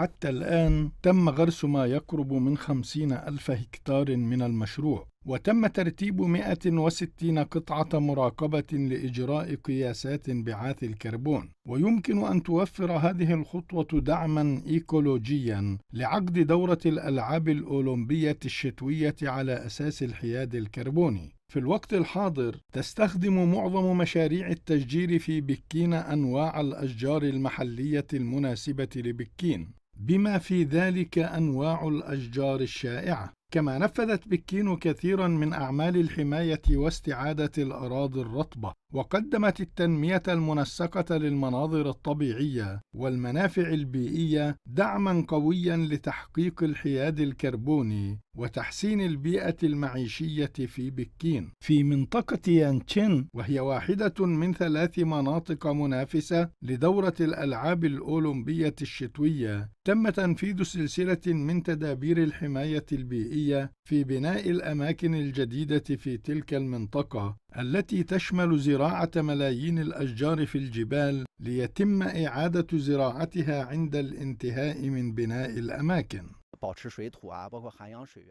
حتى الآن تم غرس ما يقرب من خمسين ألف هكتار من المشروع وتم ترتيب 160 قطعة مراقبة لإجراء قياسات انبعاث الكربون ويمكن أن توفر هذه الخطوة دعما إيكولوجيا لعقد دورة الألعاب الأولمبية الشتوية على أساس الحياد الكربوني في الوقت الحاضر تستخدم معظم مشاريع التشجير في بكين انواع الاشجار المحليه المناسبه لبكين بما في ذلك أنواع الأشجار الشائعة كما نفذت بكين كثيرا من أعمال الحماية واستعادة الأراضي الرطبة، وقدمت التنمية المنسقة للمناظر الطبيعية والمنافع البيئية دعمًا قويًا لتحقيق الحياد الكربوني وتحسين البيئة المعيشية في بكين. في منطقة يانتشين، وهي واحدة من ثلاث مناطق منافسة لدورة الألعاب الأولمبية الشتوية، تم تنفيذ سلسلة من تدابير الحماية البيئية البيئية في بناء الأماكن الجديدة في تلك المنطقة التي تشمل زراعة ملايين الأشجار في الجبال ليتم إعادة زراعتها عند الانتهاء من بناء الأماكن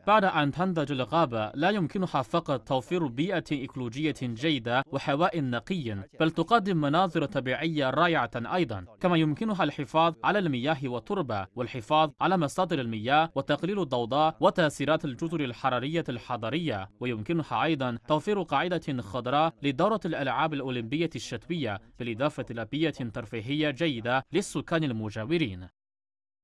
بعد أن تنضج الغابة لا يمكنها فقط توفير بيئة إيكولوجية جيدة وهواء نقي بل تقدم مناظر طبيعية رائعة أيضا كما يمكنها الحفاظ على المياه والتربة والحفاظ على مصادر المياه وتقليل الضوضاء وتأثيرات الجزر الحرارية الحضرية ويمكنها أيضا توفير قاعدة خضراء لدورة الألعاب الأولمبية الشتوية بالإضافة إلى بيئة ترفيهية جيدة للسكان المجاورين